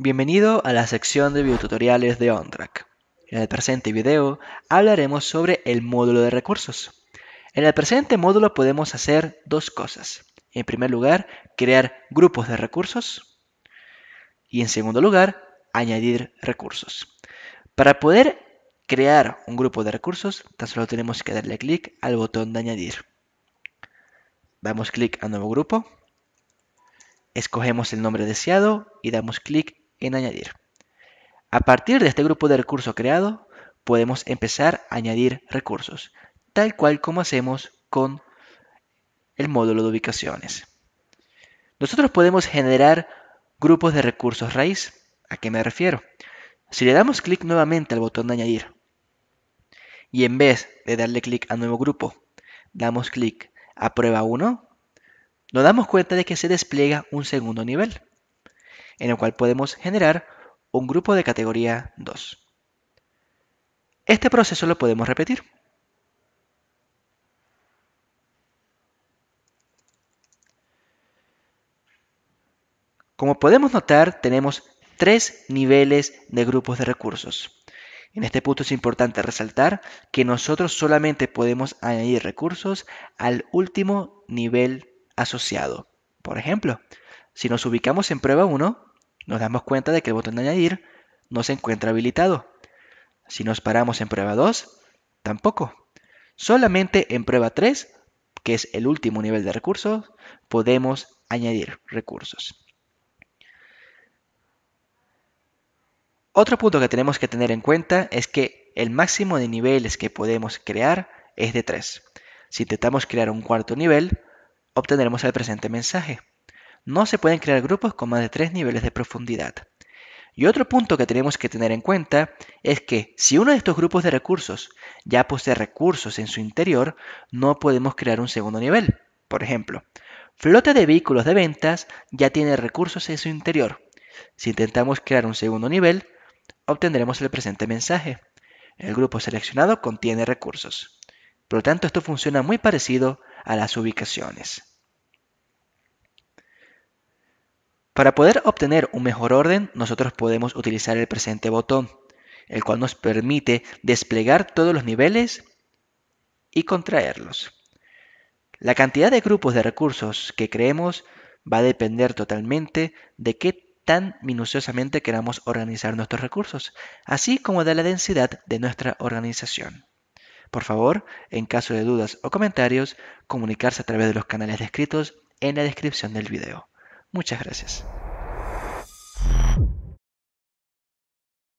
Bienvenido a la sección de videotutoriales de OnTrack. En el presente video hablaremos sobre el módulo de recursos. En el presente módulo podemos hacer dos cosas. En primer lugar, crear grupos de recursos y en segundo lugar, añadir recursos. Para poder crear un grupo de recursos, tan solo tenemos que darle clic al botón de añadir. Damos clic a nuevo grupo, escogemos el nombre deseado y damos clic en añadir. A partir de este grupo de recursos creado, podemos empezar a añadir recursos, tal cual como hacemos con el módulo de ubicaciones. Nosotros podemos generar grupos de recursos raíz. ¿A qué me refiero? Si le damos clic nuevamente al botón de añadir y en vez de darle clic a nuevo grupo, damos clic a prueba 1, nos damos cuenta de que se despliega un segundo nivel en el cual podemos generar un grupo de categoría 2. Este proceso lo podemos repetir. Como podemos notar, tenemos tres niveles de grupos de recursos. En este punto es importante resaltar que nosotros solamente podemos añadir recursos al último nivel asociado. Por ejemplo, si nos ubicamos en prueba 1, nos damos cuenta de que el botón de añadir no se encuentra habilitado. Si nos paramos en prueba 2, tampoco. Solamente en prueba 3, que es el último nivel de recursos, podemos añadir recursos. Otro punto que tenemos que tener en cuenta es que el máximo de niveles que podemos crear es de 3. Si intentamos crear un cuarto nivel, obtendremos el presente mensaje no se pueden crear grupos con más de tres niveles de profundidad. Y otro punto que tenemos que tener en cuenta es que si uno de estos grupos de recursos ya posee recursos en su interior, no podemos crear un segundo nivel. Por ejemplo, flota de vehículos de ventas ya tiene recursos en su interior. Si intentamos crear un segundo nivel, obtendremos el presente mensaje. El grupo seleccionado contiene recursos. Por lo tanto, esto funciona muy parecido a las ubicaciones. Para poder obtener un mejor orden, nosotros podemos utilizar el presente botón, el cual nos permite desplegar todos los niveles y contraerlos. La cantidad de grupos de recursos que creemos va a depender totalmente de qué tan minuciosamente queramos organizar nuestros recursos, así como de la densidad de nuestra organización. Por favor, en caso de dudas o comentarios, comunicarse a través de los canales descritos en la descripción del video. Muchas gracias.